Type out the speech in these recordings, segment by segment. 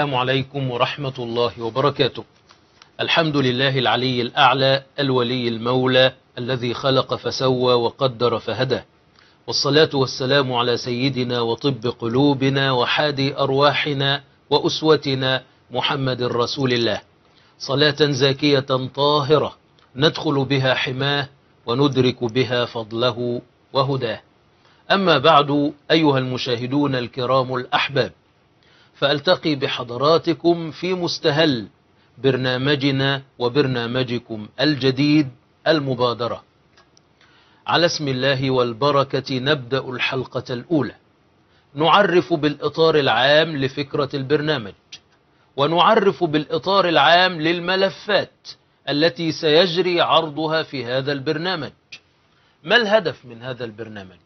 السلام عليكم ورحمة الله وبركاته الحمد لله العلي الأعلى الولي المولى الذي خلق فسوى وقدر فهدى والصلاة والسلام على سيدنا وطب قلوبنا وحادي أرواحنا وأسوتنا محمد رسول الله صلاة زاكية طاهرة ندخل بها حماه وندرك بها فضله وهداه أما بعد أيها المشاهدون الكرام الأحباب فألتقي بحضراتكم في مستهل برنامجنا وبرنامجكم الجديد المبادرة على اسم الله والبركة نبدأ الحلقة الأولى نعرف بالإطار العام لفكرة البرنامج ونعرف بالإطار العام للملفات التي سيجري عرضها في هذا البرنامج ما الهدف من هذا البرنامج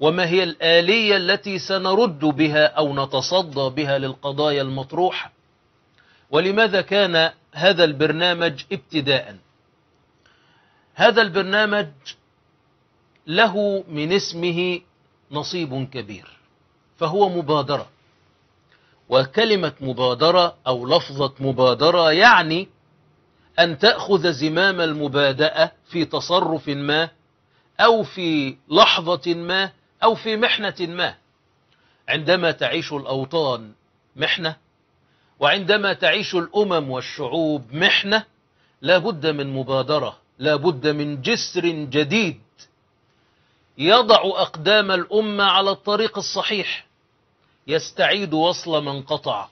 وما هي الآلية التي سنرد بها أو نتصدى بها للقضايا المطروحة ولماذا كان هذا البرنامج ابتداء هذا البرنامج له من اسمه نصيب كبير فهو مبادرة وكلمة مبادرة أو لفظة مبادرة يعني أن تأخذ زمام المبادأة في تصرف ما أو في لحظة ما أو في محنة ما عندما تعيش الأوطان محنة وعندما تعيش الأمم والشعوب محنة لا بد من مبادرة لا بد من جسر جديد يضع أقدام الأمة على الطريق الصحيح يستعيد وصل من قطع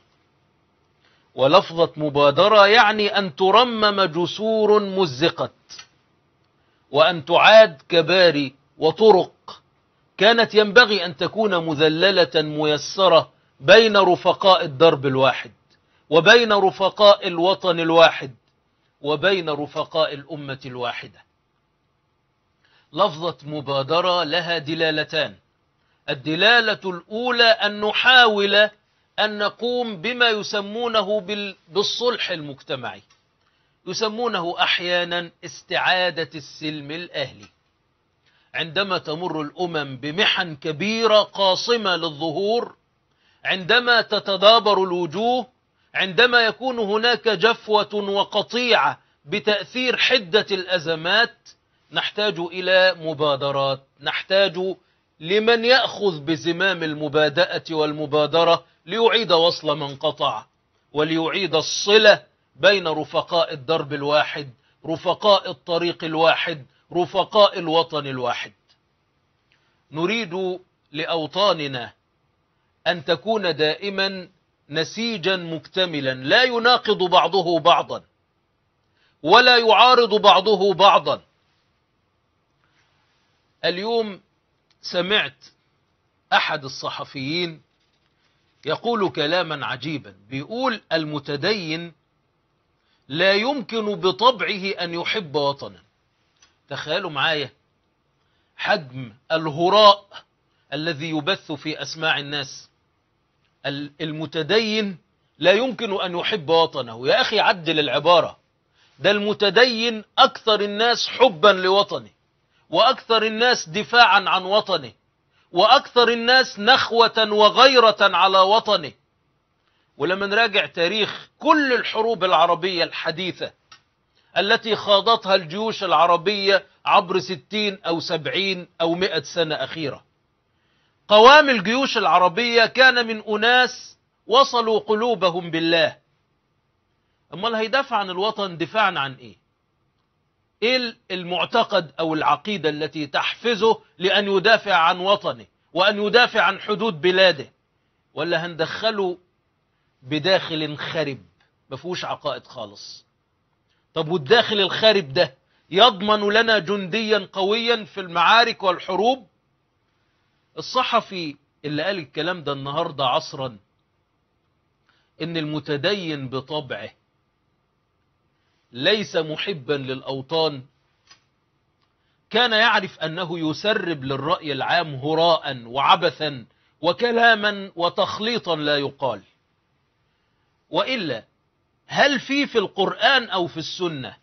ولفظة مبادرة يعني أن ترمم جسور مزقت وأن تعاد كباري وطرق كانت ينبغي أن تكون مذللة ميسرة بين رفقاء الدرب الواحد وبين رفقاء الوطن الواحد وبين رفقاء الأمة الواحدة لفظة مبادرة لها دلالتان الدلالة الأولى أن نحاول أن نقوم بما يسمونه بالصلح المجتمعي يسمونه أحيانا استعادة السلم الأهلي عندما تمر الأمم بمحن كبيرة قاصمة للظهور عندما تتدابر الوجوه عندما يكون هناك جفوة وقطيعة بتأثير حدة الأزمات نحتاج إلى مبادرات نحتاج لمن يأخذ بزمام المبادأة والمبادرة ليعيد وصل من قطع وليعيد الصلة بين رفقاء الدرب الواحد رفقاء الطريق الواحد رفقاء الوطن الواحد نريد لأوطاننا أن تكون دائما نسيجا مكتملا لا يناقض بعضه بعضا ولا يعارض بعضه بعضا اليوم سمعت أحد الصحفيين يقول كلاما عجيبا بيقول المتدين لا يمكن بطبعه أن يحب وطنا تخيلوا معايا حجم الهراء الذي يبث في أسماع الناس المتدين لا يمكن أن يحب وطنه يا أخي عدل العبارة ده المتدين أكثر الناس حبا لوطنه وأكثر الناس دفاعا عن وطنه وأكثر الناس نخوة وغيرة على وطنه ولما نراجع تاريخ كل الحروب العربية الحديثة التي خاضتها الجيوش العربية عبر ستين أو سبعين أو مئة سنة أخيرة قوام الجيوش العربية كان من أناس وصلوا قلوبهم بالله أمال هيدافع عن الوطن دفاعا عن إيه إيه المعتقد أو العقيدة التي تحفزه لأن يدافع عن وطنه وأن يدافع عن حدود بلاده ولا هندخله بداخل خرب مفهوش عقائد خالص طب والداخل الخارب ده يضمن لنا جنديا قويا في المعارك والحروب الصحفي اللي قال الكلام ده النهاردة عصرا ان المتدين بطبعه ليس محبا للأوطان كان يعرف أنه يسرب للرأي العام هراء وعبثا وكلاما وتخليطا لا يقال وإلا هل في في القرآن أو في السنة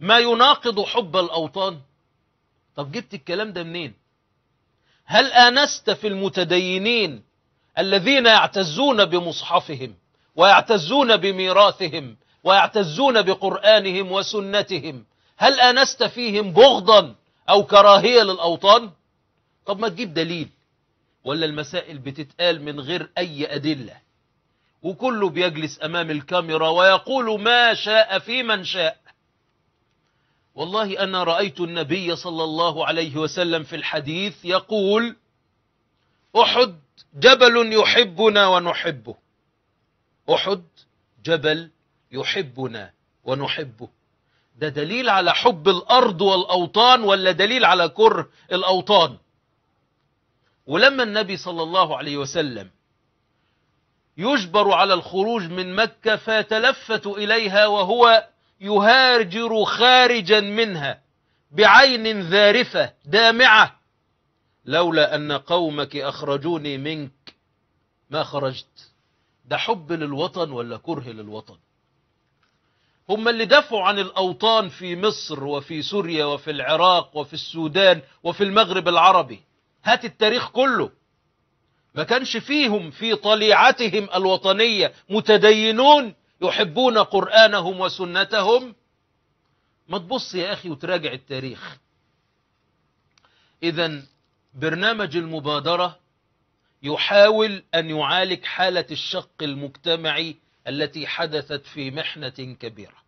ما يناقض حب الأوطان طب جبت الكلام ده منين هل آنست في المتدينين الذين يعتزون بمصحفهم ويعتزون بميراثهم ويعتزون بقرآنهم وسنتهم هل آنست فيهم بغضا أو كراهية للأوطان طب ما تجيب دليل ولا المسائل بتتقال من غير أي أدلة وكله بيجلس أمام الكاميرا ويقول ما شاء في من شاء والله أنا رأيت النبي صلى الله عليه وسلم في الحديث يقول أحد جبل يحبنا ونحبه أحد جبل يحبنا ونحبه ده دليل على حب الأرض والأوطان ولا دليل على كره الأوطان ولما النبي صلى الله عليه وسلم يجبر على الخروج من مكة فيتلفت إليها وهو يهاجر خارجا منها بعين ذارفة دامعة لولا أن قومك أخرجوني منك ما خرجت ده حب للوطن ولا كره للوطن هم اللي دافعوا عن الأوطان في مصر وفي سوريا وفي العراق وفي السودان وفي المغرب العربي هات التاريخ كله ما كانش فيهم في طليعتهم الوطنية متدينون يحبون قرآنهم وسنتهم ما تبص يا أخي وتراجع التاريخ إذا برنامج المبادرة يحاول أن يعالج حالة الشق المجتمعي التي حدثت في محنة كبيرة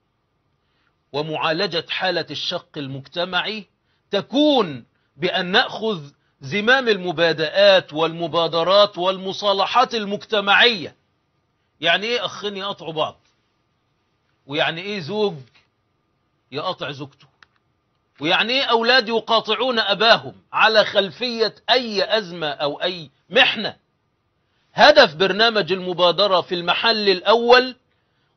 ومعالجة حالة الشق المجتمعي تكون بأن نأخذ زمام المبادئات والمبادرات والمصالحات المجتمعية يعني ايه اخين يقطعوا بعض ويعني ايه زوج يقطع زوجته ويعني ايه اولاد يقاطعون اباهم على خلفية اي ازمة او اي محنة هدف برنامج المبادرة في المحل الاول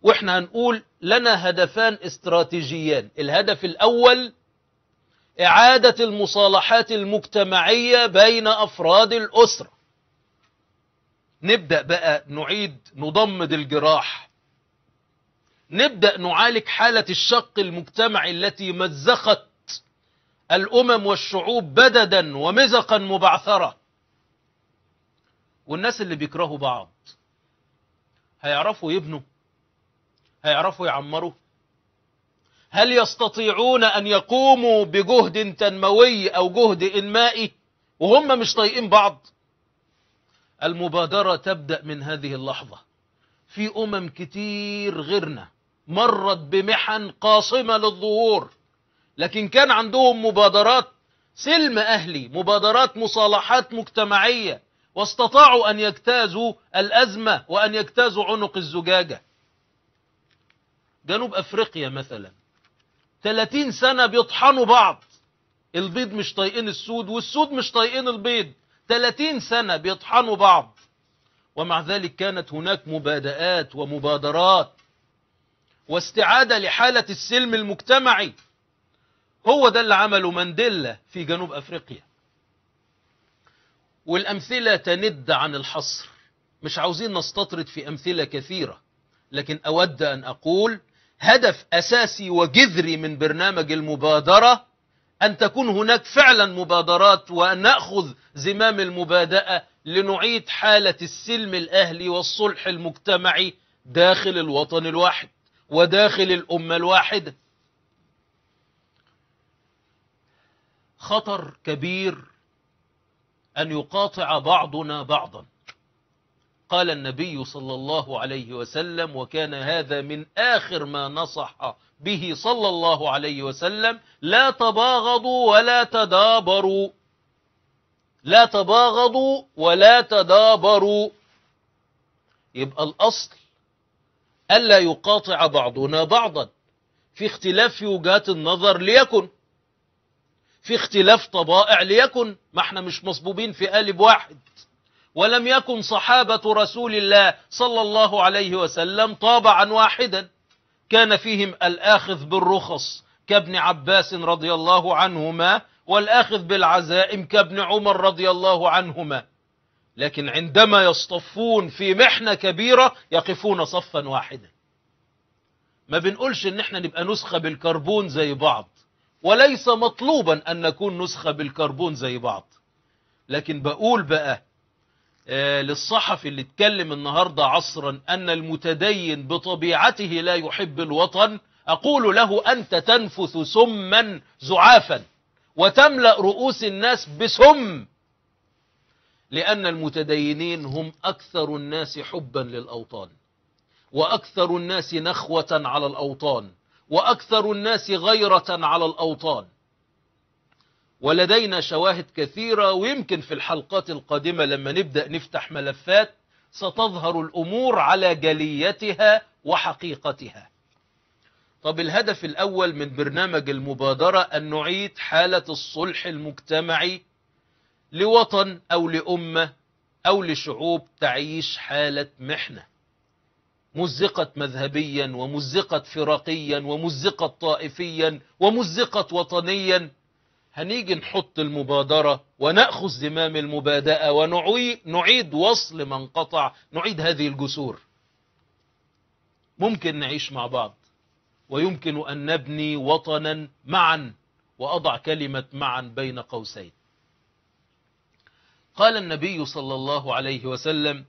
واحنا هنقول لنا هدفان استراتيجيان الهدف الاول إعادة المصالحات المجتمعية بين أفراد الأسرة نبدأ بقى نعيد نضمد الجراح نبدأ نعالج حالة الشق المجتمعي التي مزقت الأمم والشعوب بددا ومزقا مبعثرة والناس اللي بيكرهوا بعض هيعرفوا يبنوا هيعرفوا يعمروا هل يستطيعون أن يقوموا بجهد تنموي أو جهد إنمائي وهم مش طايقين بعض المبادرة تبدأ من هذه اللحظة في أمم كتير غيرنا مرت بمحن قاصمة للظهور لكن كان عندهم مبادرات سلم أهلي مبادرات مصالحات مجتمعية واستطاعوا أن يجتازوا الأزمة وأن يجتازوا عنق الزجاجة جنوب أفريقيا مثلا 30 سنة بيطحنوا بعض البيض مش طايقين السود والسود مش طايقين البيض 30 سنة بيطحنوا بعض ومع ذلك كانت هناك مبادئات ومبادرات واستعادة لحالة السلم المجتمعي هو ده اللي عمله مانديلا في جنوب أفريقيا والأمثلة تند عن الحصر مش عاوزين نستطرد في أمثلة كثيرة لكن أود أن أقول هدف أساسي وجذري من برنامج المبادرة أن تكون هناك فعلا مبادرات وأن نأخذ زمام المبادئة لنعيد حالة السلم الأهلي والصلح المجتمعي داخل الوطن الواحد وداخل الأمة الواحدة خطر كبير أن يقاطع بعضنا بعضا قال النبي صلى الله عليه وسلم وكان هذا من آخر ما نصح به صلى الله عليه وسلم لا تباغضوا ولا تدابروا لا تباغضوا ولا تدابروا يبقى الأصل ألا يقاطع بعضنا بعضا في اختلاف في وجهات النظر ليكن في اختلاف طبائع ليكن ما احنا مش مصبوبين في قالب واحد ولم يكن صحابة رسول الله صلى الله عليه وسلم طابعا واحدا كان فيهم الآخذ بالرخص كابن عباس رضي الله عنهما والآخذ بالعزائم كابن عمر رضي الله عنهما لكن عندما يصطفون في محنة كبيرة يقفون صفا واحدا ما بنقولش ان احنا نبقى نسخة بالكربون زي بعض وليس مطلوبا ان نكون نسخة بالكربون زي بعض لكن بقول بقى آه، للصحفي اللي اتكلم النهاردة عصرا أن المتدين بطبيعته لا يحب الوطن أقول له أنت تنفث سما زعافا وتملأ رؤوس الناس بسم لأن المتدينين هم أكثر الناس حبا للأوطان وأكثر الناس نخوة على الأوطان وأكثر الناس غيرة على الأوطان ولدينا شواهد كثيرة ويمكن في الحلقات القادمة لما نبدأ نفتح ملفات ستظهر الأمور على جليتها وحقيقتها طب الهدف الأول من برنامج المبادرة أن نعيد حالة الصلح المجتمعي لوطن أو لأمة أو لشعوب تعيش حالة محنة مزقت مذهبيا ومزقت فرقيًا ومزقت طائفيا ومزقت وطنيا هنيجي نحط المبادرة ونأخذ زمام المبادئة ونعيد وصل من قطع نعيد هذه الجسور ممكن نعيش مع بعض ويمكن أن نبني وطنا معا وأضع كلمة معا بين قوسين قال النبي صلى الله عليه وسلم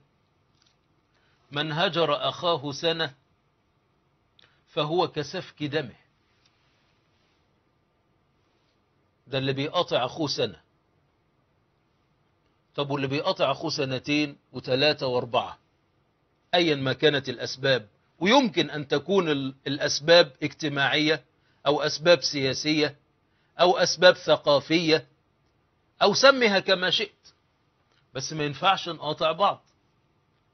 من هجر أخاه سنة فهو كسفك دمه ده اللي بيقاطع اخوه سنة طب واللي بيقاطع اخوه سنتين وثلاثة واربعة ايا ما كانت الاسباب ويمكن ان تكون الاسباب اجتماعية او اسباب سياسية او اسباب ثقافية او سمها كما شئت بس ما ينفعش نقاطع بعض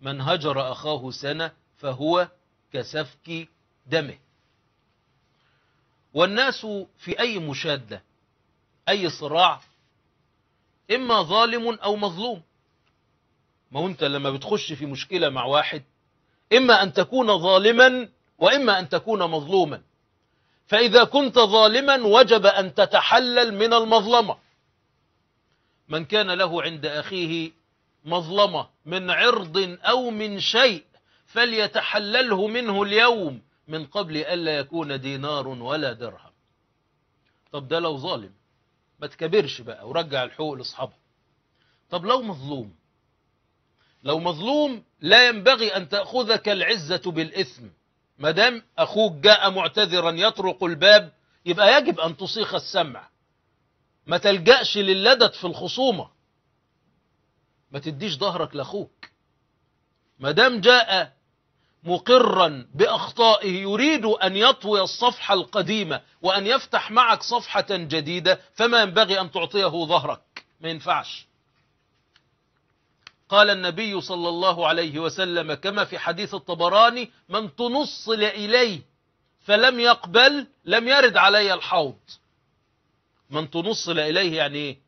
من هجر اخاه سنة فهو كسفك دمه والناس في أي مشادة أي صراع إما ظالم أو مظلوم ما هو أنت لما بتخش في مشكلة مع واحد إما أن تكون ظالما وإما أن تكون مظلوما فإذا كنت ظالما وجب أن تتحلل من المظلمة من كان له عند أخيه مظلمة من عرض أو من شيء فليتحلله منه اليوم من قبل ألا يكون دينار ولا درهم طب ده لو ظالم ما تكبرش بقى ورجع الحقوق لاصحابها طب لو مظلوم لو مظلوم لا ينبغي أن تأخذك العزة بالإثم ما دام أخوك جاء معتذرا يطرق الباب يبقى يجب أن تصيخ السمع ما تلجأش للدد في الخصومة ما تديش ظهرك لأخوك ما دام جاء مقرا باخطائه يريد ان يطوي الصفحه القديمه وان يفتح معك صفحه جديده فما ينبغي ان تعطيه ظهرك ما ينفعش قال النبي صلى الله عليه وسلم كما في حديث الطبراني من تنصل اليه فلم يقبل لم يرد علي الحوض من تنصل اليه يعني ايه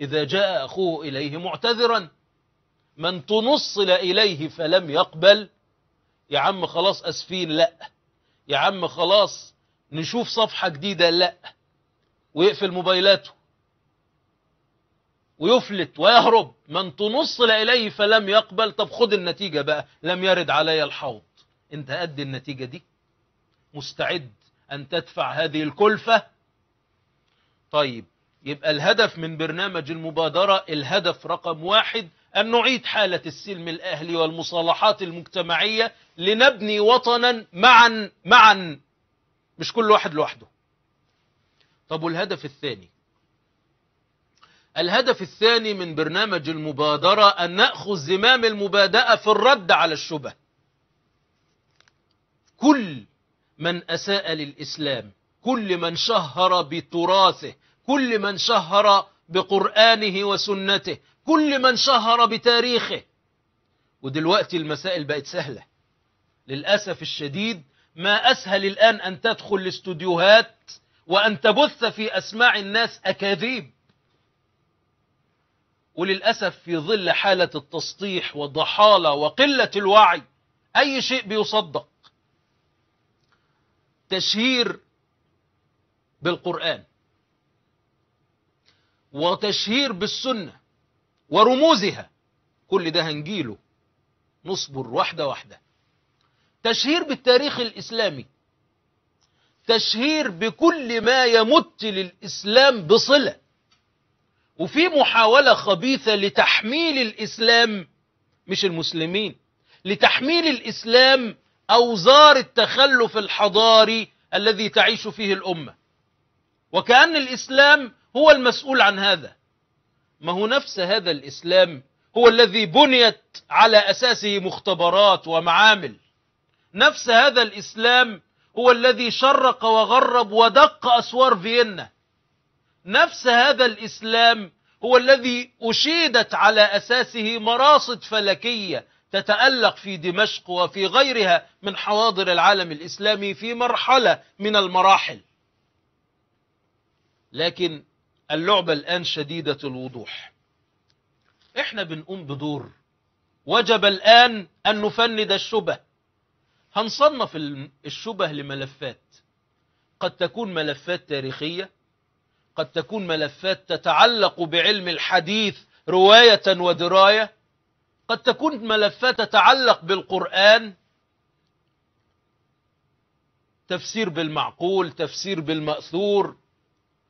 اذا جاء اخوه اليه معتذرا من تنصل اليه فلم يقبل يا عم خلاص اسفين لا يا عم خلاص نشوف صفحة جديدة لا ويقفل موبايلاته ويفلت ويهرب من تنصل إليه فلم يقبل طب خد النتيجة بقى لم يرد علي الحوض انت قد النتيجة دي مستعد أن تدفع هذه الكلفة طيب يبقى الهدف من برنامج المبادرة الهدف رقم واحد أن نعيد حالة السلم الأهلي والمصالحات المجتمعية لنبني وطنا معا معا مش كل واحد لوحده طب والهدف الثاني الهدف الثاني من برنامج المبادرة أن نأخذ زمام المبادئة في الرد على الشبه كل من أساء للإسلام كل من شهر بتراثه كل من شهر بقرآنه وسنته كل من شهر بتاريخه ودلوقتي المسائل بقت سهلة للأسف الشديد ما أسهل الآن أن تدخل الاستوديوهات وأن تبث في أسماع الناس أكاذيب وللأسف في ظل حالة التسطيح والضحالة وقلة الوعي أي شيء بيصدق تشهير بالقرآن وتشهير بالسنة ورموزها كل ده هنجيله نصبر واحدة واحدة تشهير بالتاريخ الإسلامي تشهير بكل ما يمت للإسلام بصلة وفي محاولة خبيثة لتحميل الإسلام مش المسلمين لتحميل الإسلام أوزار التخلف الحضاري الذي تعيش فيه الأمة وكأن الإسلام هو المسؤول عن هذا ما هو نفس هذا الإسلام هو الذي بنيت على أساسه مختبرات ومعامل نفس هذا الإسلام هو الذي شرق وغرب ودق أسوار فيينا نفس هذا الإسلام هو الذي أشيدت على أساسه مراصد فلكية تتألق في دمشق وفي غيرها من حواضر العالم الإسلامي في مرحلة من المراحل لكن اللعبة الآن شديدة الوضوح احنا بنقوم بدور وجب الآن أن نفند الشبه هنصنف الشبه لملفات قد تكون ملفات تاريخية قد تكون ملفات تتعلق بعلم الحديث رواية ودراية قد تكون ملفات تتعلق بالقرآن تفسير بالمعقول تفسير بالمأثور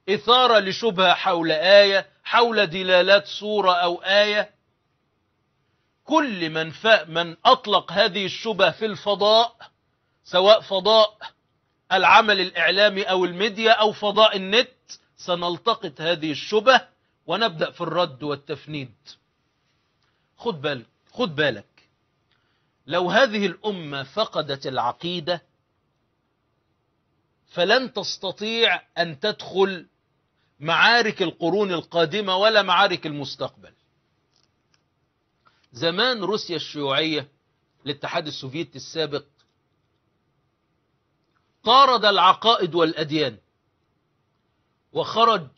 إثارة لشبهة حول آية حول دلالات صورة أو آية كل من, من أطلق هذه الشبهة في الفضاء سواء فضاء العمل الإعلامي أو الميديا أو فضاء النت سنلتقط هذه الشبه ونبدأ في الرد والتفنيد خد بالك خد بالك لو هذه الأمة فقدت العقيدة فلن تستطيع أن تدخل معارك القرون القادمة ولا معارك المستقبل زمان روسيا الشيوعية الاتحاد السوفيتي السابق طارد العقائد والأديان وخرج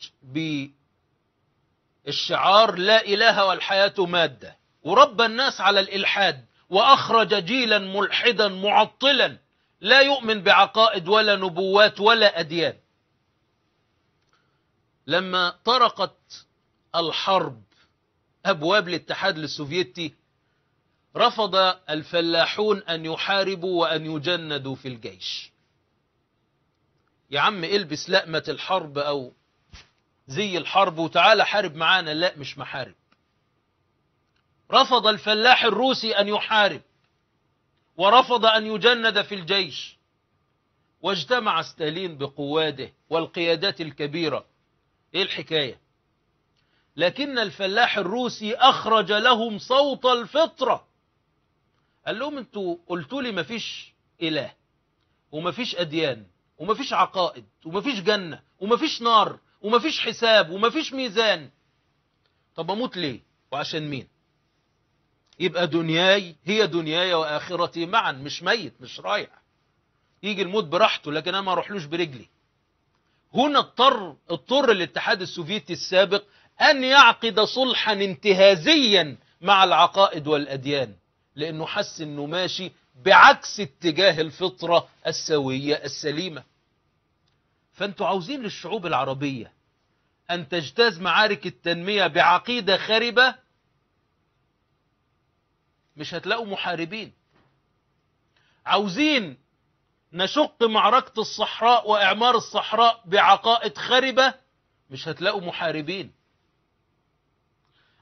بالشعار لا إله والحياة مادة وربى الناس على الإلحاد وأخرج جيلا ملحدا معطلا لا يؤمن بعقائد ولا نبوات ولا أديان لما طرقت الحرب أبواب الاتحاد السوفيتي رفض الفلاحون أن يحاربوا وأن يجندوا في الجيش يا عم البس لقمة الحرب أو زي الحرب وتعالى حارب معانا لا مش محارب رفض الفلاح الروسي أن يحارب ورفض أن يجند في الجيش واجتمع ستالين بقواده والقيادات الكبيرة إيه الحكاية لكن الفلاح الروسي أخرج لهم صوت الفطرة قال لهم انتوا قلتوا لي مفيش إله ومفيش أديان ومفيش عقائد ومفيش جنة ومفيش نار ومفيش حساب ومفيش ميزان طب أموت ليه وعشان مين يبقى دنياي هي دنياي وآخرتي معا مش ميت مش رايح يجي الموت براحته لكن أنا ما اروحلوش برجلي هنا اضطر اضطر الاتحاد السوفيتي السابق أن يعقد صلحا انتهازيا مع العقائد والأديان لأنه حس أنه ماشي بعكس اتجاه الفطرة السوية السليمة فأنتوا عاوزين للشعوب العربية أن تجتاز معارك التنمية بعقيدة خاربه مش هتلاقوا محاربين عاوزين نشق معركة الصحراء وإعمار الصحراء بعقائد خربة مش هتلاقوا محاربين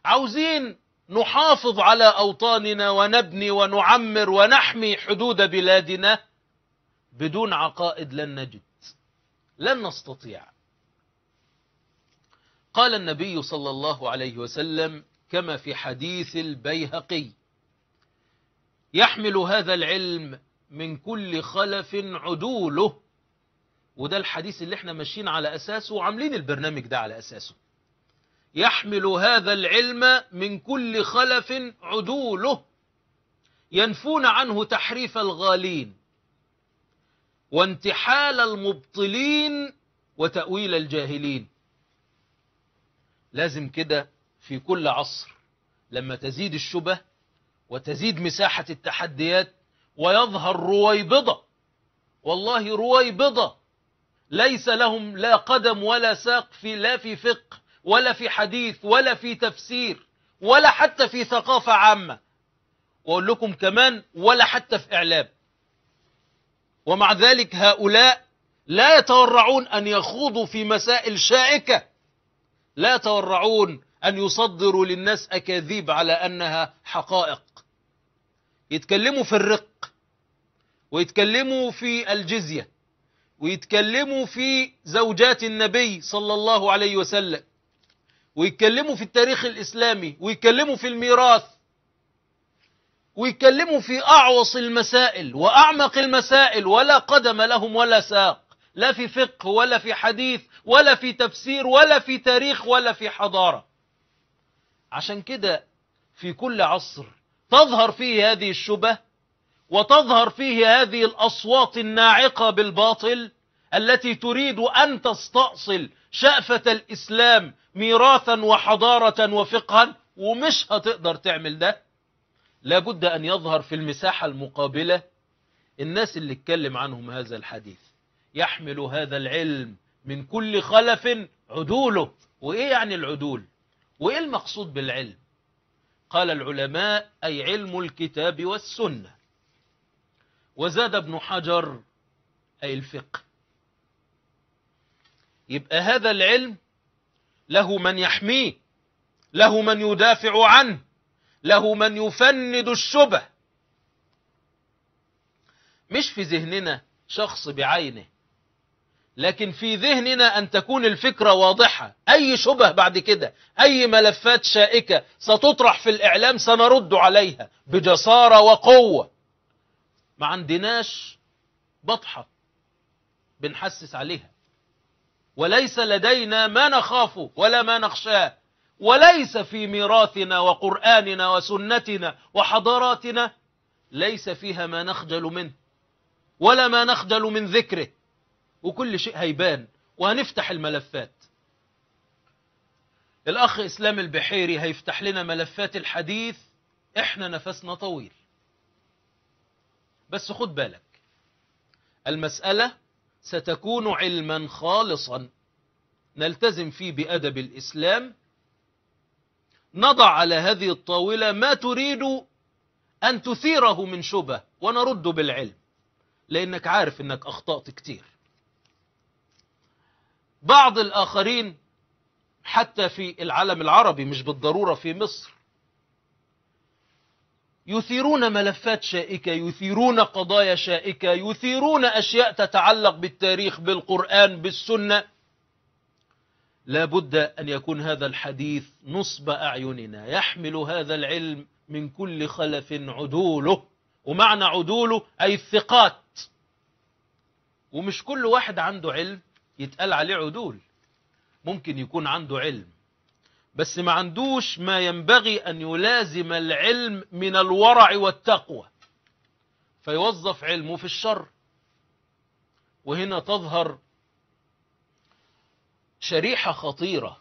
عاوزين نحافظ على أوطاننا ونبني ونعمر ونحمي حدود بلادنا بدون عقائد لن نجد لن نستطيع قال النبي صلى الله عليه وسلم كما في حديث البيهقي يحمل هذا العلم من كل خلف عدوله وده الحديث اللي احنا ماشيين على أساسه وعاملين البرنامج ده على أساسه يحمل هذا العلم من كل خلف عدوله ينفون عنه تحريف الغالين وانتحال المبطلين وتأويل الجاهلين لازم كده في كل عصر لما تزيد الشبه وتزيد مساحة التحديات ويظهر رويبضة والله رويبضة ليس لهم لا قدم ولا ساق في لا في فقه ولا في حديث ولا في تفسير ولا حتى في ثقافة عامة وأقول لكم كمان ولا حتى في إعلام ومع ذلك هؤلاء لا يتورعون أن يخوضوا في مسائل شائكة لا يتورعون أن يصدروا للناس أكاذيب على أنها حقائق يتكلموا في الرق ويتكلموا في الجزية ويتكلموا في زوجات النبي صلى الله عليه وسلم ويتكلموا في التاريخ الإسلامي ويتكلموا في الميراث ويتكلموا في أعوص المسائل وأعمق المسائل ولا قدم لهم ولا ساق لا في فقه ولا في حديث ولا في تفسير ولا في تاريخ ولا في حضارة عشان كده في كل عصر تظهر فيه هذه الشبه وتظهر فيه هذه الأصوات الناعقة بالباطل التي تريد أن تستأصل شأفة الإسلام ميراثا وحضارة وفقها ومش هتقدر تعمل ده لابد أن يظهر في المساحة المقابلة الناس اللي اتكلم عنهم هذا الحديث يحمل هذا العلم من كل خلف عدوله وإيه يعني العدول وإيه المقصود بالعلم قال العلماء أي علم الكتاب والسنة وزاد ابن حجر أي الفقه يبقى هذا العلم له من يحميه له من يدافع عنه له من يفند الشبه مش في ذهننا شخص بعينه لكن في ذهننا أن تكون الفكرة واضحة أي شبه بعد كده أي ملفات شائكة ستطرح في الإعلام سنرد عليها بجسارة وقوة ما عندناش بطحة بنحسس عليها وليس لدينا ما نخافه ولا ما نخشاه وليس في ميراثنا وقرآننا وسنتنا وحضاراتنا ليس فيها ما نخجل منه ولا ما نخجل من ذكره وكل شيء هيبان وهنفتح الملفات الأخ إسلام البحيري هيفتح لنا ملفات الحديث إحنا نفسنا طويل بس خد بالك المسألة ستكون علما خالصا نلتزم فيه بأدب الإسلام نضع على هذه الطاولة ما تريد أن تثيره من شبه ونرد بالعلم لأنك عارف أنك أخطأت كتير بعض الآخرين حتى في العالم العربي مش بالضرورة في مصر يثيرون ملفات شائكة يثيرون قضايا شائكة يثيرون أشياء تتعلق بالتاريخ بالقرآن بالسنة لابد أن يكون هذا الحديث نصب أعيننا يحمل هذا العلم من كل خلف عدوله ومعنى عدوله أي الثقات ومش كل واحد عنده علم يتقال عليه عدول ممكن يكون عنده علم بس ما عندوش ما ينبغي أن يلازم العلم من الورع والتقوى فيوظف علمه في الشر وهنا تظهر شريحة خطيرة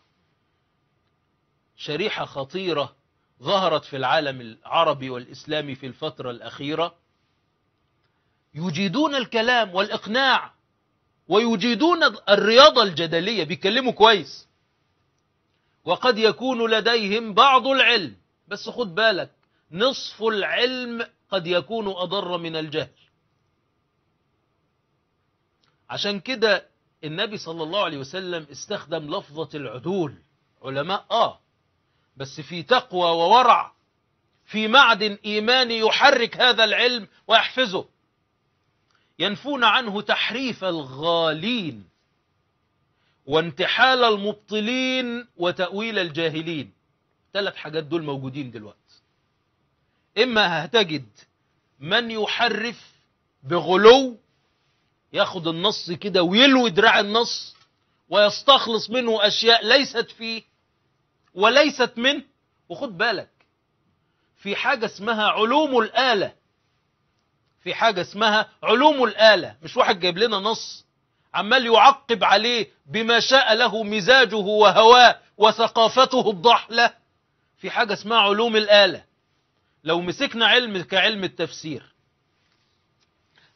شريحة خطيرة ظهرت في العالم العربي والإسلامي في الفترة الأخيرة يجيدون الكلام والإقناع ويجيدون الرياضة الجدلية بيتكلموا كويس وقد يكون لديهم بعض العلم بس خد بالك نصف العلم قد يكون أضر من الجهل عشان كده النبي صلى الله عليه وسلم استخدم لفظة العدول علماء آه بس في تقوى وورع في معدن إيماني يحرك هذا العلم ويحفزه ينفون عنه تحريف الغالين وانتحال المبطلين وتأويل الجاهلين ثلاث حاجات دول موجودين دلوقتي إما هتجد من يحرف بغلو ياخد النص كده ويلوي دراع النص ويستخلص منه أشياء ليست فيه وليست منه وخد بالك في حاجة اسمها علوم الآلة في حاجة اسمها علوم الآلة مش واحد جايب لنا نص عمال يعقب عليه بما شاء له مزاجه وهواه وثقافته الضحلة في حاجة اسمها علوم الآلة لو مسكنا علم كعلم التفسير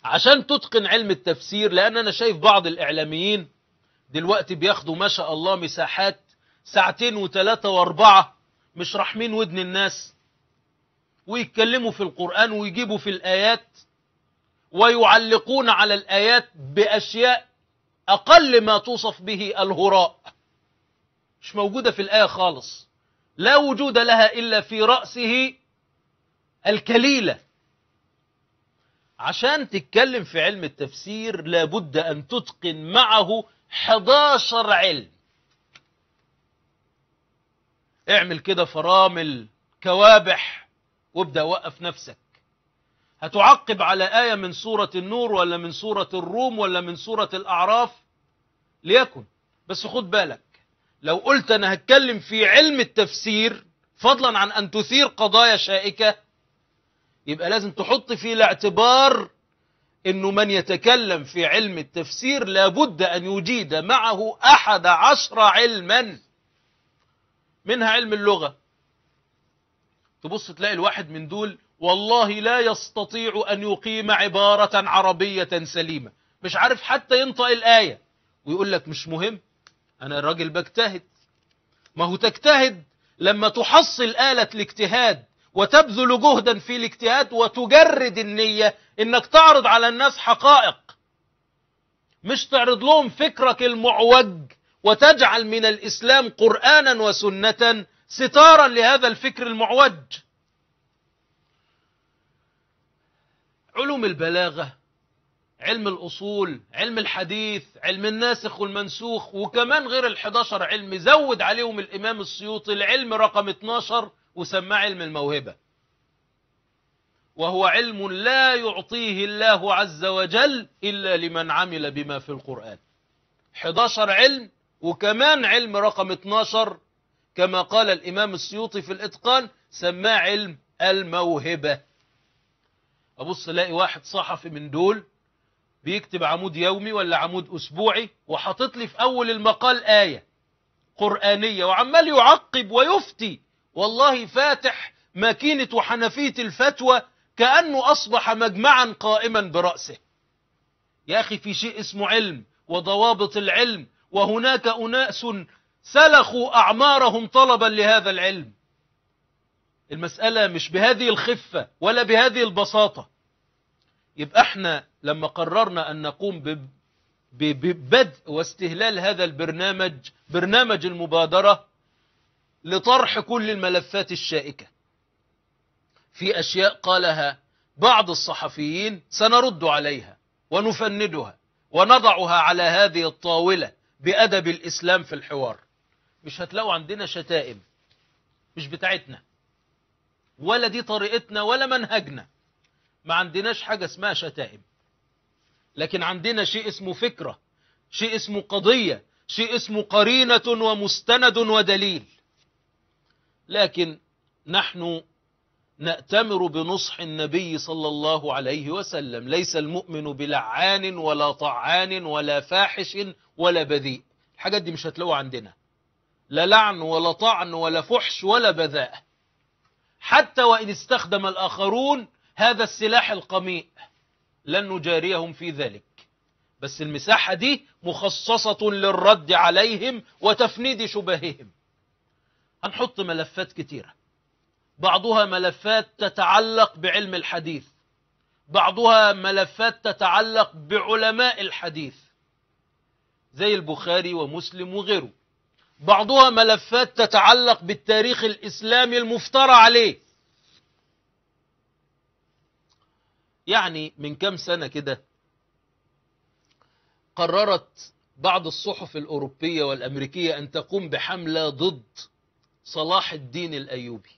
عشان تتقن علم التفسير لأن أنا شايف بعض الإعلاميين دلوقتي بياخدوا ما شاء الله مساحات ساعتين وثلاثة واربعة مش رحمين ودن الناس ويتكلموا في القرآن ويجيبوا في الآيات ويعلقون على الآيات بأشياء أقل ما توصف به الهراء مش موجودة في الآية خالص لا وجود لها إلا في رأسه الكليلة عشان تتكلم في علم التفسير لابد أن تتقن معه 11 علم اعمل كده فرامل كوابح وابدأ وقف نفسك هتعقب على آية من سورة النور ولا من سورة الروم ولا من سورة الأعراف ليكن بس خد بالك لو قلت أنا هتكلم في علم التفسير فضلا عن أن تثير قضايا شائكة يبقى لازم تحط في الاعتبار أنه من يتكلم في علم التفسير لابد أن يجيد معه أحد عشر علما منها علم اللغة تبص تلاقي الواحد من دول والله لا يستطيع أن يقيم عبارة عربية سليمة مش عارف حتى ينطق الآية ويقول لك مش مهم أنا الراجل بجتهد ما هو تجتهد لما تحصل آلة الاجتهاد وتبذل جهدا في الاجتهاد وتجرد النية انك تعرض على الناس حقائق مش تعرض لهم فكرك المعوج وتجعل من الإسلام قرآنا وسنة ستارا لهذا الفكر المعوج علوم البلاغة علم الأصول علم الحديث علم الناسخ والمنسوخ وكمان غير ال11 علم زود عليهم الإمام السيوطي العلم رقم 12 وسماه علم الموهبة وهو علم لا يعطيه الله عز وجل إلا لمن عمل بما في القرآن 11 علم وكمان علم رقم 12 كما قال الإمام السيوطي في الإتقان سماه علم الموهبة ابص الاقي واحد صحفي من دول بيكتب عمود يومي ولا عمود اسبوعي وحاطط لي في اول المقال ايه قرانيه وعمال يعقب ويفتي والله فاتح ماكينه وحنفيه الفتوى كانه اصبح مجمعا قائما براسه يا اخي في شيء اسمه علم وضوابط العلم وهناك اناس سلخوا اعمارهم طلبا لهذا العلم المسألة مش بهذه الخفة ولا بهذه البساطة يبقى احنا لما قررنا أن نقوم ببدء واستهلال هذا البرنامج برنامج المبادرة لطرح كل الملفات الشائكة في أشياء قالها بعض الصحفيين سنرد عليها ونفندها ونضعها على هذه الطاولة بأدب الإسلام في الحوار مش هتلاقوا عندنا شتائم مش بتاعتنا ولا دي طريقتنا ولا منهجنا ما عندناش حاجة اسمها شتائم لكن عندنا شيء اسمه فكرة شيء اسمه قضية شيء اسمه قرينة ومستند ودليل لكن نحن نأتمر بنصح النبي صلى الله عليه وسلم ليس المؤمن بلعان ولا طعان ولا فاحش ولا بذيء الحاجات دي مش هتلاقوها عندنا لا لعن ولا طعن ولا فحش ولا بذاء حتى وإن استخدم الآخرون هذا السلاح القميء لن نجاريهم في ذلك بس المساحة دي مخصصة للرد عليهم وتفنيد شبههم هنحط ملفات كتيرة بعضها ملفات تتعلق بعلم الحديث بعضها ملفات تتعلق بعلماء الحديث زي البخاري ومسلم وغيره بعضها ملفات تتعلق بالتاريخ الإسلامي المفترى عليه يعني من كام سنة كده قررت بعض الصحف الأوروبية والأمريكية أن تقوم بحملة ضد صلاح الدين الأيوبي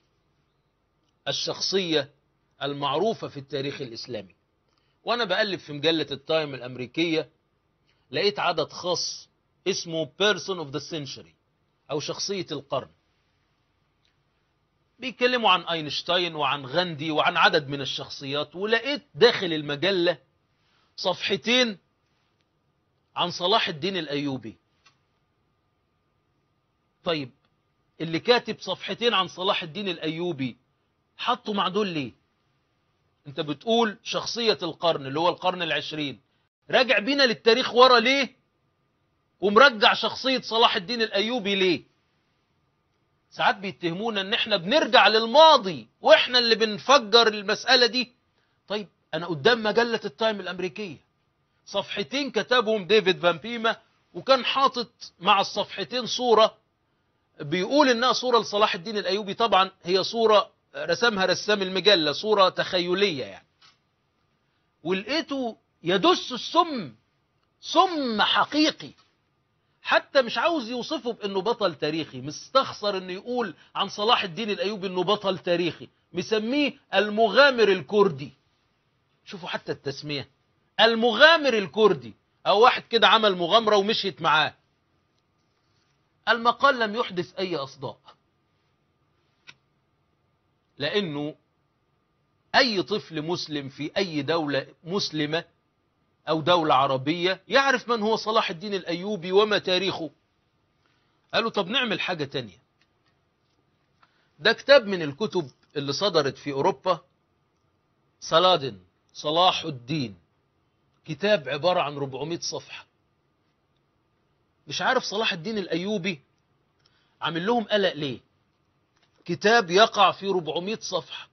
الشخصية المعروفة في التاريخ الإسلامي وأنا بقلب في مجلة التايم الأمريكية لقيت عدد خاص اسمه Person of the Century أو شخصية القرن بيتكلموا عن اينشتاين وعن غاندي وعن عدد من الشخصيات ولقيت داخل المجلة صفحتين عن صلاح الدين الايوبي طيب اللي كاتب صفحتين عن صلاح الدين الايوبي حطوا مع دول ليه انت بتقول شخصية القرن اللي هو القرن العشرين راجع بينا للتاريخ ورا ليه ومرجع شخصية صلاح الدين الايوبي ليه ساعات بيتهمونا ان احنا بنرجع للماضي واحنا اللي بنفجر المسألة دي طيب انا قدام مجلة التايم الامريكية صفحتين كتبهم ديفيد فان بيما وكان حاطط مع الصفحتين صورة بيقول انها صورة لصلاح الدين الايوبي طبعا هي صورة رسمها رسام المجلة صورة تخيلية يعني ولقيته يدس السم سم حقيقي حتى مش عاوز يوصفه بانه بطل تاريخي مستخسر انه يقول عن صلاح الدين الايوبي انه بطل تاريخي مسميه المغامر الكردي شوفوا حتى التسميه المغامر الكردي او واحد كده عمل مغامره ومشيت معاه المقال لم يحدث اي اصداء لانه اي طفل مسلم في اي دوله مسلمه أو دولة عربية يعرف من هو صلاح الدين الأيوبي وما تاريخه قالوا طب نعمل حاجة تانية ده كتاب من الكتب اللي صدرت في أوروبا صلادن صلاح الدين كتاب عبارة عن 400 صفحة مش عارف صلاح الدين الأيوبي عامل لهم قلق ليه كتاب يقع في 400 صفحة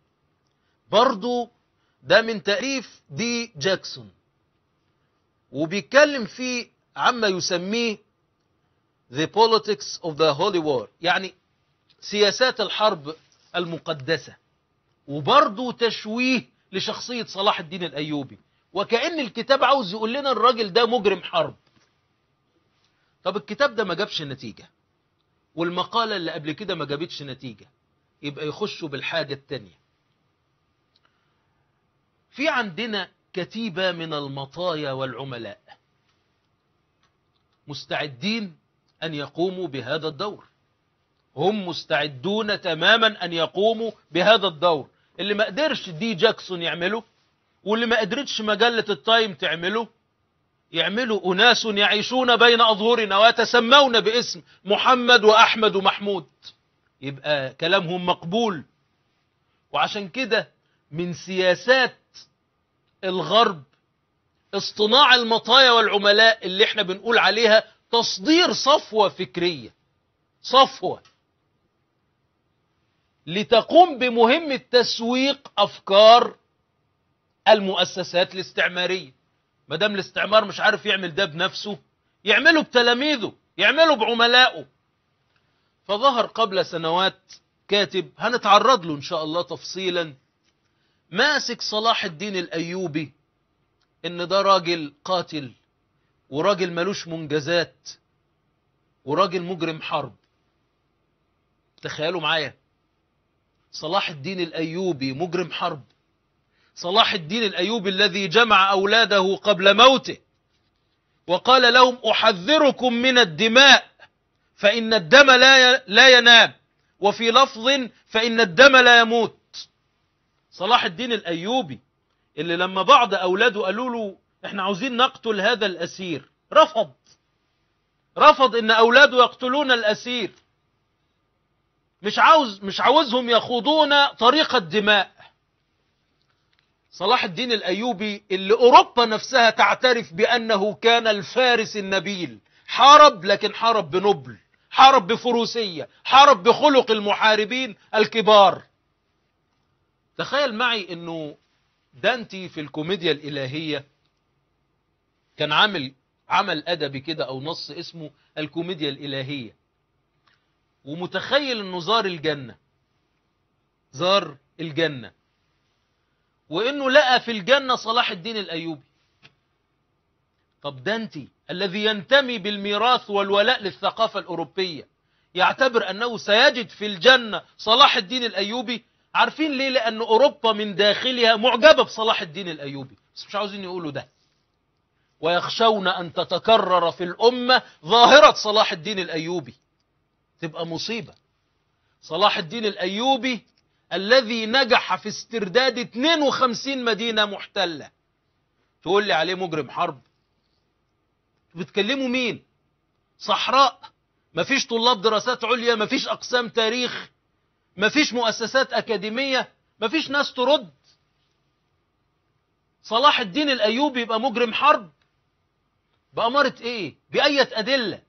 برضو ده من تأليف دي جاكسون وبيتكلم فيه عما يسميه the politics of the holy war يعني سياسات الحرب المقدسة وبرضو تشويه لشخصية صلاح الدين الأيوبي وكأن الكتاب عاوز يقول لنا الراجل ده مجرم حرب طب الكتاب ده ما جابش نتيجة والمقالة اللي قبل كده ما جابتش نتيجة يبقى يخشوا بالحاجة التانية في عندنا كتيبة من المطايا والعملاء مستعدين أن يقوموا بهذا الدور هم مستعدون تماما أن يقوموا بهذا الدور اللي ما قدرش دي جاكسون يعمله واللي ما قدرتش مجلة التايم تعمله يعملوا أناس يعيشون بين أظهرنا ويتسمون باسم محمد وأحمد ومحمود يبقى كلامهم مقبول وعشان كده من سياسات الغرب اصطناع المطايا والعملاء اللي احنا بنقول عليها تصدير صفوة فكرية صفوة لتقوم بمهمة تسويق أفكار المؤسسات الاستعمارية ما دام الاستعمار مش عارف يعمل ده بنفسه يعمله بتلاميذه يعمله بعملائه فظهر قبل سنوات كاتب هنتعرض له إن شاء الله تفصيلا ماسك صلاح الدين الأيوبي إن ده راجل قاتل وراجل ملوش منجزات وراجل مجرم حرب تخيلوا معايا صلاح الدين الأيوبي مجرم حرب صلاح الدين الأيوبي الذي جمع أولاده قبل موته وقال لهم أحذركم من الدماء فإن الدم لا ينام وفي لفظ فإن الدم لا يموت صلاح الدين الأيوبي اللي لما بعض أولاده قالوا له احنا عاوزين نقتل هذا الأسير رفض رفض ان أولاده يقتلون الأسير مش عاوز مش عاوزهم يخوضون طريق الدماء صلاح الدين الأيوبي اللي أوروبا نفسها تعترف بأنه كان الفارس النبيل حارب لكن حارب بنبل حارب بفروسية حارب بخلق المحاربين الكبار تخيل معي انه دانتي في الكوميديا الالهية كان عامل عمل ادبي كده او نص اسمه الكوميديا الالهية ومتخيل انه زار الجنة زار الجنة وانه لقى في الجنة صلاح الدين الايوبي طب دانتي الذي ينتمي بالميراث والولاء للثقافة الاوروبية يعتبر انه سيجد في الجنة صلاح الدين الايوبي عارفين ليه لأن أوروبا من داخلها معجبة بصلاح الدين الأيوبي بس مش عاوزين يقولوا ده ويخشون أن تتكرر في الأمة ظاهرة صلاح الدين الأيوبي تبقى مصيبة صلاح الدين الأيوبي الذي نجح في استرداد 52 مدينة محتلة تقول لي عليه مجرم حرب بتكلموا مين صحراء مفيش طلاب دراسات عليا مفيش أقسام تاريخ ما فيش مؤسسات أكاديمية ما فيش ناس ترد صلاح الدين الأيوبي يبقى مجرم حرب بأمارة إيه بأية أدلة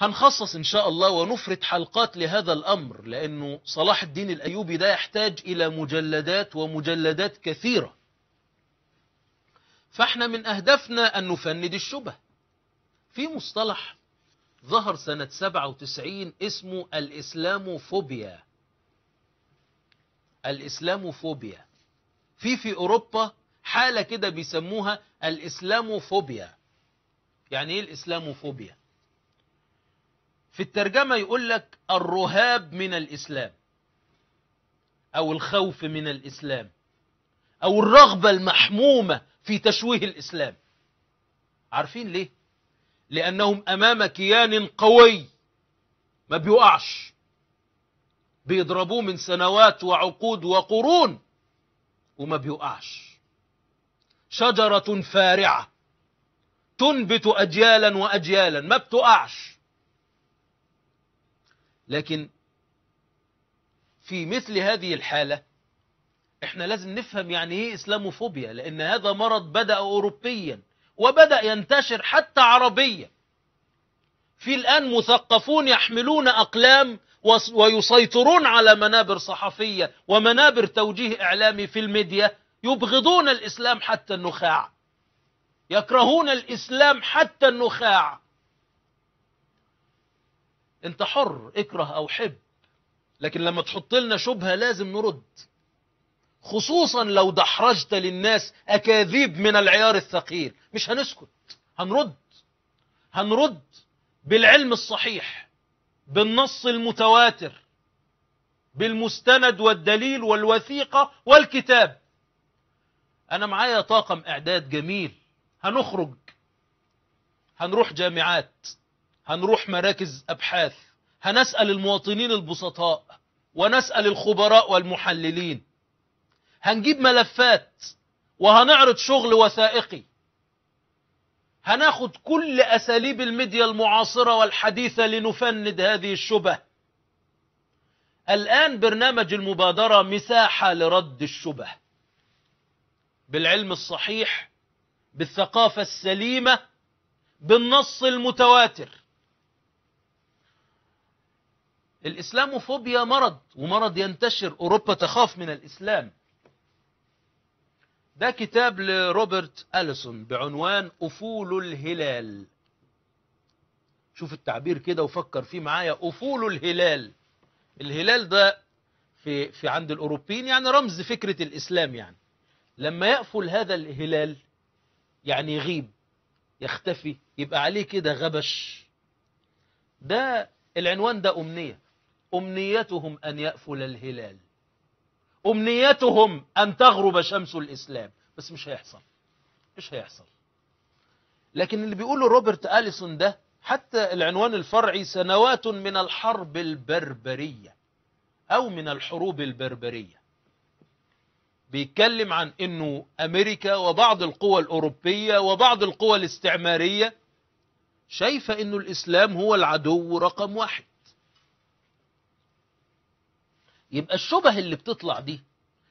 هنخصص إن شاء الله ونفرد حلقات لهذا الأمر لأنه صلاح الدين الأيوبي ده يحتاج إلى مجلدات ومجلدات كثيرة فاحنا من أهدافنا أن نفند الشبه في مصطلح ظهر سنة 97 اسمه الإسلاموفوبيا الإسلاموفوبيا في في أوروبا حالة كده بيسموها الإسلاموفوبيا يعني إيه الإسلاموفوبيا في الترجمة يقول لك الرهاب من الإسلام أو الخوف من الإسلام أو الرغبة المحمومة في تشويه الإسلام عارفين ليه لأنهم أمام كيان قوي ما بيقعش بيضربوه من سنوات وعقود وقرون وما بيقعش شجرة فارعة تنبت أجيالا وأجيالا ما بتقعش لكن في مثل هذه الحالة احنا لازم نفهم يعني ايه اسلاموفوبيا لان هذا مرض بدأ اوروبيا وبدأ ينتشر حتى عربيا في الآن مثقفون يحملون أقلام ويسيطرون على منابر صحفية ومنابر توجيه إعلامي في الميديا يبغضون الإسلام حتى النخاع يكرهون الإسلام حتى النخاع انت حر اكره أو حب لكن لما تحط لنا شبهة لازم نرد خصوصا لو دحرجت للناس أكاذيب من العيار الثقيل مش هنسكت هنرد هنرد بالعلم الصحيح بالنص المتواتر بالمستند والدليل والوثيقة والكتاب أنا معايا طاقم إعداد جميل هنخرج هنروح جامعات هنروح مراكز أبحاث هنسأل المواطنين البسطاء ونسأل الخبراء والمحللين هنجيب ملفات وهنعرض شغل وثائقي هناخد كل أساليب الميديا المعاصرة والحديثة لنفند هذه الشبه الآن برنامج المبادرة مساحة لرد الشبه بالعلم الصحيح بالثقافة السليمة بالنص المتواتر الإسلاموفوبيا مرض ومرض ينتشر أوروبا تخاف من الإسلام ده كتاب لروبرت أليسون بعنوان أفول الهلال شوف التعبير كده وفكر فيه معايا أفول الهلال الهلال ده في, في عند الأوروبيين يعني رمز فكرة الإسلام يعني لما يأفل هذا الهلال يعني يغيب يختفي يبقى عليه كده غبش ده العنوان ده أمنية أمنيتهم أن يأفل الهلال أمنيتهم أن تغرب شمس الإسلام بس مش هيحصل مش هيحصل لكن اللي بيقوله روبرت أليسون ده حتى العنوان الفرعي سنوات من الحرب البربرية أو من الحروب البربرية بيتكلم عن أنه أمريكا وبعض القوى الأوروبية وبعض القوى الاستعمارية شايفة أنه الإسلام هو العدو رقم واحد يبقى الشبه اللي بتطلع دي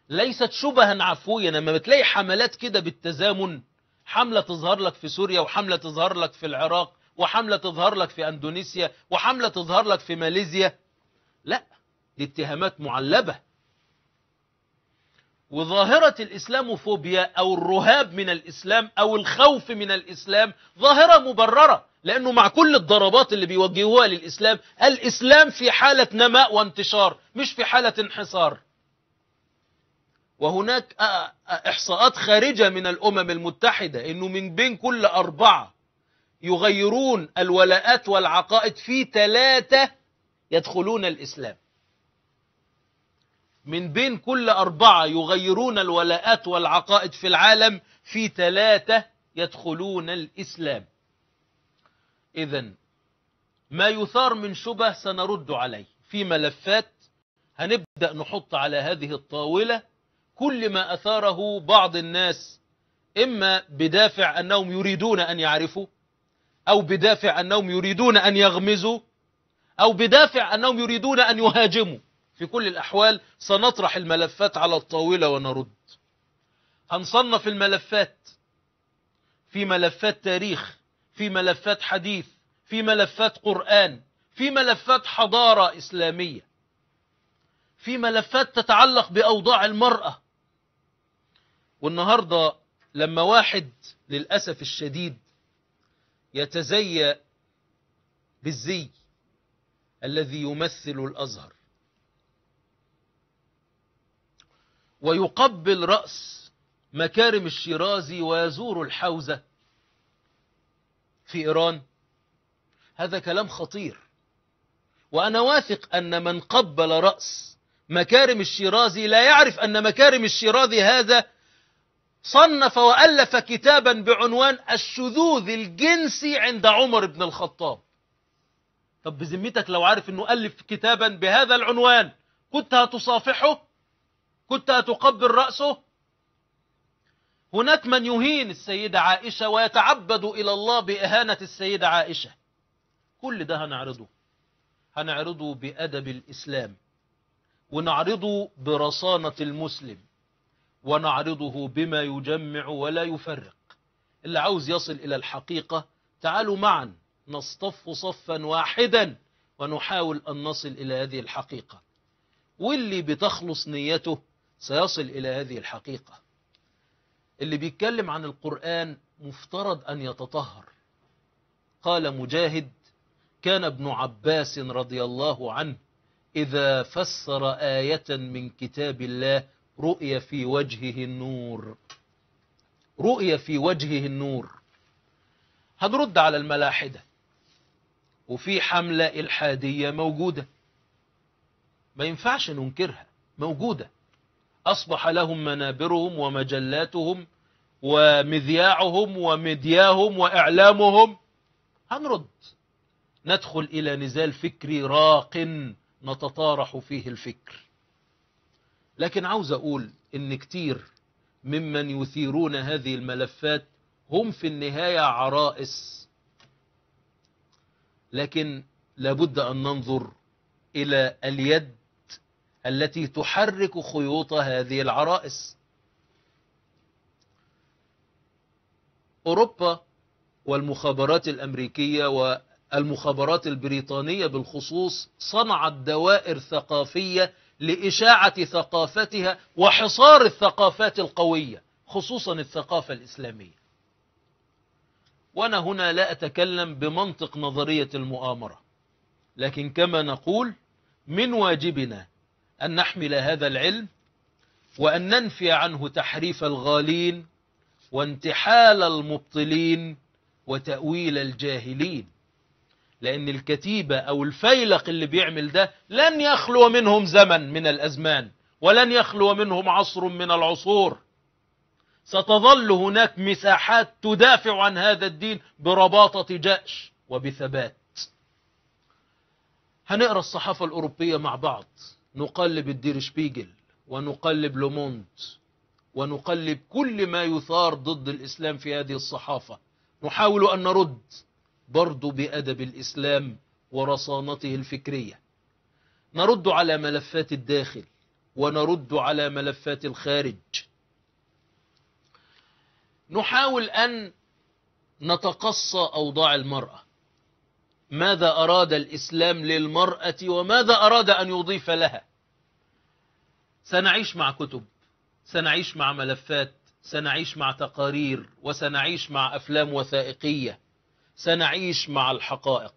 ليست شبها عفويا لما بتلاقي حملات كده بالتزامن حملة تظهر لك في سوريا وحملة تظهر لك في العراق وحملة تظهر لك في أندونيسيا وحملة تظهر لك في ماليزيا لا دي اتهامات معلبة وظاهرة الإسلاموفوبيا أو الرهاب من الإسلام أو الخوف من الإسلام ظاهرة مبررة لأنه مع كل الضربات اللي بيوجهوها للإسلام الإسلام في حالة نماء وانتشار مش في حالة انحصار وهناك إحصاءات خارجة من الأمم المتحدة أنه من بين كل أربعة يغيرون الولاءات والعقائد في ثلاثة يدخلون الإسلام من بين كل أربعة يغيرون الولاءات والعقائد في العالم في ثلاثة يدخلون الإسلام إذا ما يثار من شبه سنرد عليه في ملفات هنبدأ نحط على هذه الطاولة كل ما أثاره بعض الناس إما بدافع أنهم يريدون أن يعرفوا أو بدافع أنهم يريدون أن يغمزوا أو بدافع أنهم يريدون أن يهاجموا في كل الأحوال سنطرح الملفات على الطاولة ونرد هنصنف الملفات في ملفات تاريخ في ملفات حديث في ملفات قرآن في ملفات حضارة إسلامية في ملفات تتعلق بأوضاع المرأة والنهاردة لما واحد للأسف الشديد يتزيأ بالزي الذي يمثل الأزهر ويقبل رأس مكارم الشيرازي ويزور الحوزة في إيران هذا كلام خطير وأنا واثق أن من قبل رأس مكارم الشيرازي لا يعرف أن مكارم الشيرازي هذا صنف وألف كتابا بعنوان الشذوذ الجنسي عند عمر بن الخطاب طب بذمتك لو عارف أنه ألف كتابا بهذا العنوان كنت هتصافحه كنت أتقبل رأسه هناك من يهين السيدة عائشة ويتعبد إلى الله بإهانة السيدة عائشة كل ده هنعرضه هنعرضه بأدب الإسلام ونعرضه برصانة المسلم ونعرضه بما يجمع ولا يفرق اللي عاوز يصل إلى الحقيقة تعالوا معا نصطف صفا واحدا ونحاول أن نصل إلى هذه الحقيقة واللي بتخلص نيته سيصل إلى هذه الحقيقة اللي بيتكلم عن القرآن مفترض أن يتطهر قال مجاهد كان ابن عباس رضي الله عنه إذا فسر آية من كتاب الله رؤية في وجهه النور رؤية في وجهه النور هنرد على الملاحدة وفي حملة إلحادية موجودة ما ينفعش ننكرها موجودة أصبح لهم منابرهم ومجلاتهم ومذياعهم ومدياهم وإعلامهم هنرد ندخل إلى نزال فكري راق نتطارح فيه الفكر لكن عاوز أقول إن كتير ممن يثيرون هذه الملفات هم في النهاية عرائس لكن لابد أن ننظر إلى اليد التي تحرك خيوط هذه العرائس أوروبا والمخابرات الأمريكية والمخابرات البريطانية بالخصوص صنعت دوائر ثقافية لإشاعة ثقافتها وحصار الثقافات القوية خصوصا الثقافة الإسلامية وأنا هنا لا أتكلم بمنطق نظرية المؤامرة لكن كما نقول من واجبنا أن نحمل هذا العلم وأن ننفي عنه تحريف الغالين وانتحال المبطلين وتأويل الجاهلين لأن الكتيبة أو الفيلق اللي بيعمل ده لن يخلو منهم زمن من الأزمان ولن يخلو منهم عصر من العصور ستظل هناك مساحات تدافع عن هذا الدين برباطة جأش وبثبات هنقرأ الصحافة الأوروبية مع بعض نقلب الدير شبيجل ونقلب لوموند ونقلب كل ما يثار ضد الإسلام في هذه الصحافة نحاول أن نرد برضو بأدب الإسلام ورصانته الفكرية نرد على ملفات الداخل ونرد على ملفات الخارج نحاول أن نتقصى أوضاع المرأة ماذا أراد الإسلام للمرأة وماذا أراد أن يضيف لها سنعيش مع كتب سنعيش مع ملفات سنعيش مع تقارير وسنعيش مع أفلام وثائقية سنعيش مع الحقائق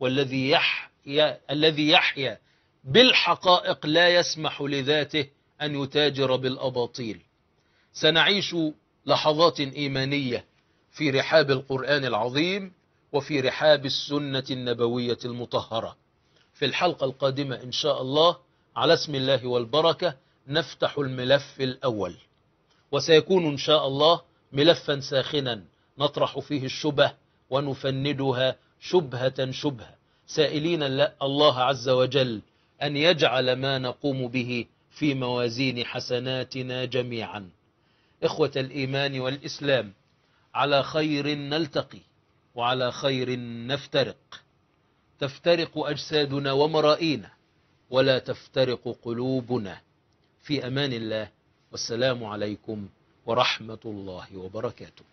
والذي يحيا الذي يحيا بالحقائق لا يسمح لذاته أن يتاجر بالأباطيل سنعيش لحظات إيمانية في رحاب القرآن العظيم وفي رحاب السنة النبوية المطهرة في الحلقة القادمة إن شاء الله على اسم الله والبركة نفتح الملف الأول وسيكون إن شاء الله ملفا ساخنا نطرح فيه الشبه ونفندها شبهة شبهة سائلين الله عز وجل أن يجعل ما نقوم به في موازين حسناتنا جميعا إخوة الإيمان والإسلام على خير نلتقي وعلى خير نفترق تفترق أجسادنا ومرائينا ولا تفترق قلوبنا في أمان الله والسلام عليكم ورحمة الله وبركاته